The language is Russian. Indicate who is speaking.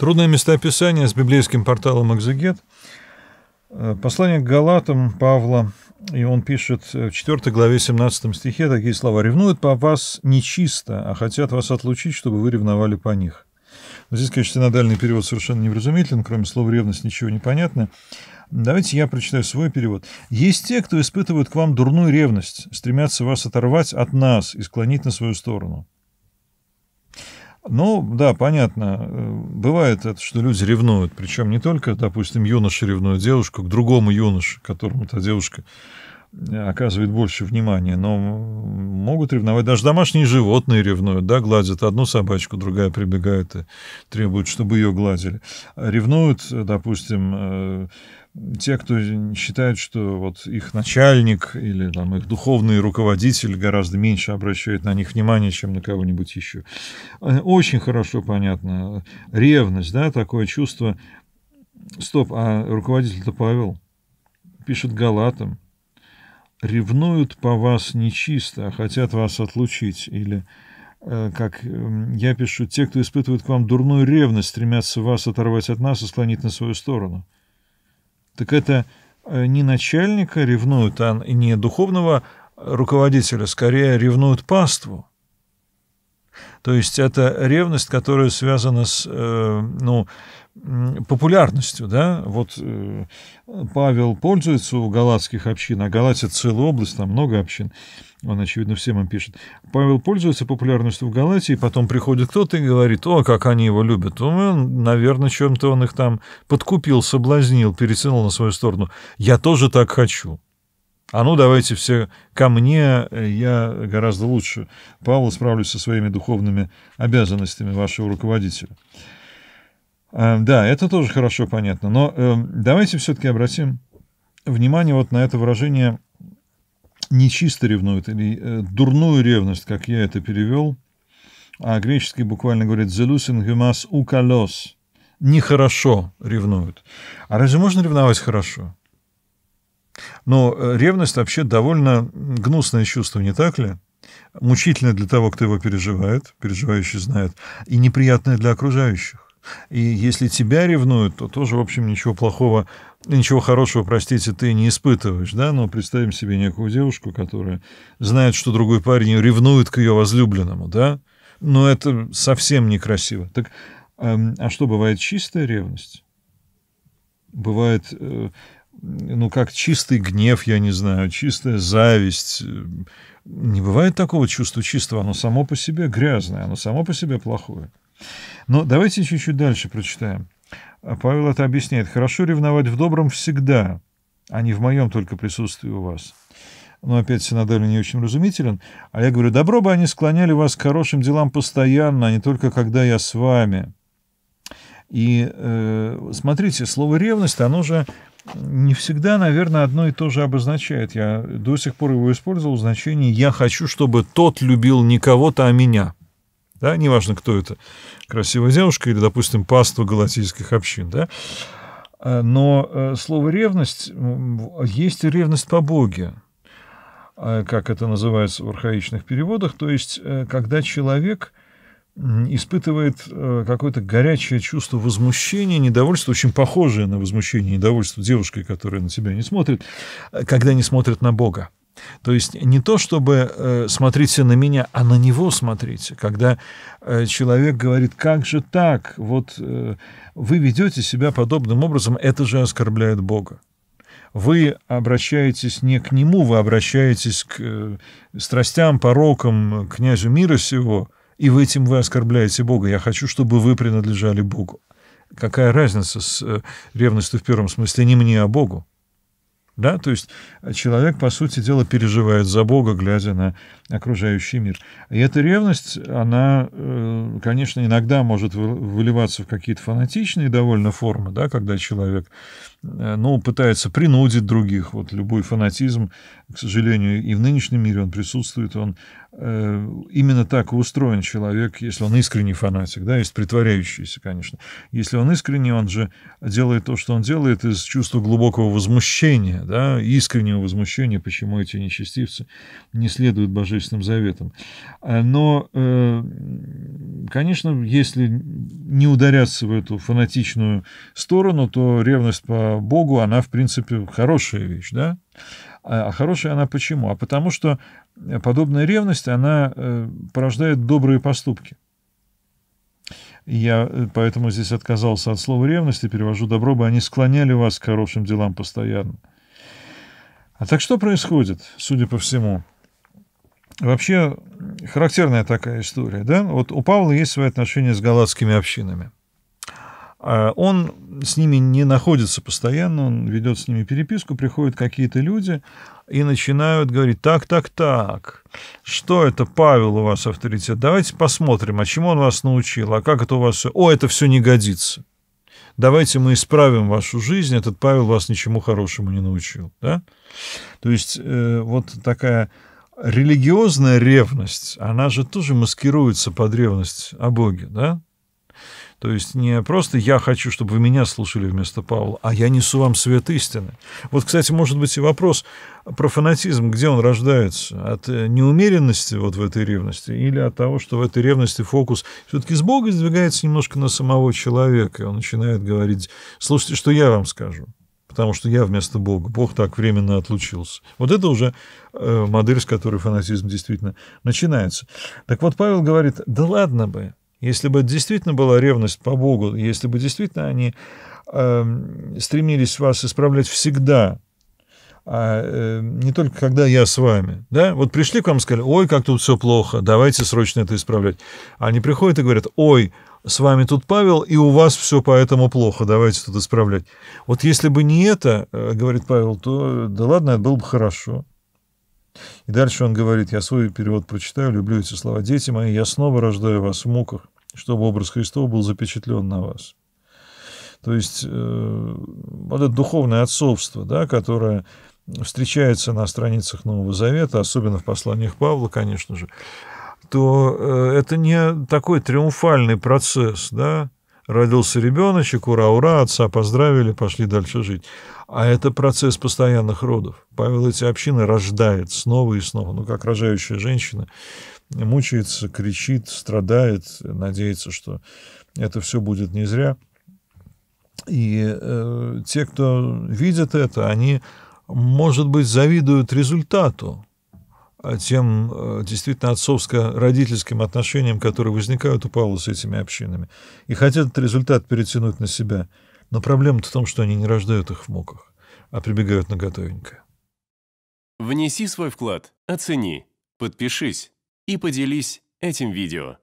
Speaker 1: Трудное местоописание с библейским порталом «Экзегет». Э, послание к Галатам Павла, и он пишет э, в 4 главе 17 стихе такие слова. «Ревнуют по вас нечисто, а хотят вас отлучить, чтобы вы ревновали по них». здесь, конечно, на дальний перевод совершенно невразумителен, кроме слова «ревность» ничего не понятно. Давайте я прочитаю свой перевод. «Есть те, кто испытывают к вам дурную ревность, стремятся вас оторвать от нас и склонить на свою сторону. Ну, да, понятно. Э, бывает это, что люди ревнуют. Причем не только, допустим, юноша ревнует девушку к другому юноше, которому эта девушка оказывает больше внимания, но могут ревновать. Даже домашние животные ревнуют, да, гладят одну собачку, другая прибегает и требует, чтобы ее гладили. Ревнуют, допустим, э, те, кто считает, что вот их начальник или там, их духовный руководитель гораздо меньше обращает на них внимание, чем на кого-нибудь еще. Э, очень хорошо понятно. Ревность, да, такое чувство. Стоп, а руководитель-то Павел Пишет Галатам ревнуют по вас нечисто, а хотят вас отлучить, или, э, как эм, я пишу, те, кто испытывает к вам дурную ревность, стремятся вас оторвать от нас и склонить на свою сторону. Так это э, не начальника ревнуют, а не духовного э, руководителя, скорее ревнуют паству. То есть это ревность, которая связана с э, ну, популярностью. Да? Вот э, Павел пользуется у галатских общин, а Галатия целая область, там много общин. Он, очевидно, всем им пишет. Павел пользуется популярностью в Галатии, потом приходит кто-то и говорит, о, как они его любят. Он, э, наверное, чем-то он их там подкупил, соблазнил, перетянул на свою сторону. Я тоже так хочу. А ну, давайте все ко мне, э, я гораздо лучше. Павел справлюсь со своими духовными обязанностями вашего руководителя. А, да, это тоже хорошо понятно, но э, давайте все-таки обратим внимание вот на это выражение «нечисто ревнует» или э, «дурную ревность», как я это перевел, а греческий буквально говорит «зелюсин гемас укалос» – «нехорошо ревнуют». А разве можно ревновать хорошо? Но э, ревность вообще довольно гнусное чувство, не так ли? Мучительное для того, кто его переживает, переживающий знает, и неприятное для окружающих. И если тебя ревнуют, то тоже, в общем, ничего плохого, ничего хорошего, простите, ты не испытываешь, да? Но представим себе некую девушку, которая знает, что другой парень ревнует к ее возлюбленному, да? Но это совсем некрасиво. Так, эм, а что бывает чистая ревность? Бывает э, ну как чистый гнев, я не знаю, чистая зависть. Не бывает такого чувства чистого, оно само по себе грязное, оно само по себе плохое. Но давайте чуть-чуть дальше прочитаем. А Павел это объясняет. «Хорошо ревновать в добром всегда, а не в моем только присутствии у вас». Но ну, опять Синодаль не очень разумителен. А я говорю, добро бы они склоняли вас к хорошим делам постоянно, а не только когда я с вами. И э, смотрите, слово ревность, оно же не всегда, наверное, одно и то же обозначает. Я до сих пор его использовал в значении «я хочу, чтобы тот любил не кого-то, а меня». Да, неважно, кто это, красивая девушка или, допустим, паства галатийских общин, да. Э, но э, слово «ревность» есть и ревность по Боге, э, как это называется в архаичных переводах, то есть когда человек – испытывает э, какое-то горячее чувство возмущения, недовольства, очень похожее на возмущение, и недовольство девушкой, которая на тебя не смотрит, э, когда не смотрит на Бога. То есть не то, чтобы э, смотрите на меня, а на него смотрите. Когда человек говорит, как же так, вот вы ведете себя подобным образом, это же оскорбляет Бога. Вы обращаетесь не к нему, вы обращаетесь к страстям, порокам, князю мира сего – и в этим вы оскорбляете Бога. Я хочу, чтобы вы принадлежали Богу. Какая разница с э, ревностью в первом смысле не мне, а Богу? Да, то есть э, человек, по сути дела, переживает за Бога, глядя на окружающий мир. И эта ревность, она, э, конечно, иногда может выливаться в какие-то фанатичные довольно формы, да, когда человек, ну, пытается принудить других. Вот любой фанатизм, к сожалению, и в нынешнем мире он присутствует, он Э, именно так устроен человек, если он искренний фанатик, да, есть притворяющийся, конечно. Если он искренний, он же делает то, что он делает из чувства глубокого возмущения, да, искреннего возмущения, почему эти нечестивцы не следуют божественным заветам. Э, но, э, конечно, если не ударяться в эту фанатичную сторону, то ревность по Богу, она, в принципе, хорошая вещь, да, а, а хорошая она почему? А потому что э, подобная ревность, она э, порождает добрые поступки. Я э, поэтому здесь отказался от слова ревность и перевожу добро бы, они склоняли вас к хорошим делам постоянно. А так что происходит, судя по всему? Вообще, характерная такая история, да? Вот у Павла есть свои отношения с галатскими общинами. А он с ними не находится постоянно, он ведет с ними переписку, приходят какие-то люди и начинают говорить, так, так, так, что это Павел у вас авторитет, давайте посмотрим, а чему он вас научил, а как это у вас о, это все не годится. Давайте мы исправим вашу жизнь, этот Павел вас ничему хорошему не научил. Да? То есть э, вот такая религиозная ревность, она же тоже маскируется под ревность о Боге, да? То есть не просто я хочу, чтобы вы меня слушали вместо Павла, а я несу вам свет истины. Вот, кстати, может быть и вопрос про фанатизм, где он рождается? От э, неумеренности вот в этой ревности или от того, что в этой ревности фокус все-таки с Бога сдвигается немножко на самого человека, и он начинает говорить, слушайте, что я вам скажу потому что я вместо Бога. Бог так временно отлучился. Вот это уже э, модель, с которой фанатизм действительно начинается. Так вот, Павел говорит, да ладно бы, если бы действительно была ревность по Богу, если бы действительно они э, стремились вас исправлять всегда, а э, не только когда я с вами. Да? Вот пришли к вам и сказали, ой, как тут все плохо, давайте срочно это исправлять. Они приходят и говорят, ой, с вами тут Павел, и у вас все поэтому плохо, давайте тут исправлять. Вот если бы не это, э, говорит Павел, то да ладно, это было бы хорошо. И дальше он говорит, я свой перевод прочитаю, люблю эти слова. Дети мои, я снова рождаю вас в муках чтобы образ Христов был запечатлен на вас. То есть э, вот это духовное отцовство, да, которое встречается на страницах Нового Завета, особенно в посланиях Павла, конечно же, то э, это не такой триумфальный процесс, да, родился ребеночек, ура-ура, отца поздравили, пошли дальше жить. А это процесс постоянных родов. Павел эти общины рождает снова и снова. Ну, как рожающая женщина мучается, кричит, страдает, надеется, что это все будет не зря. И э, те, кто видят это, они, может быть, завидуют результату. А тем э, действительно отцовско-родительским отношениям, которые возникают у Павла с этими общинами. И хотят этот результат перетянуть на себя. Но проблема-то в том, что они не рождают их в муках, а прибегают на готовенькое. Внеси свой вклад, оцени, подпишись и поделись этим видео.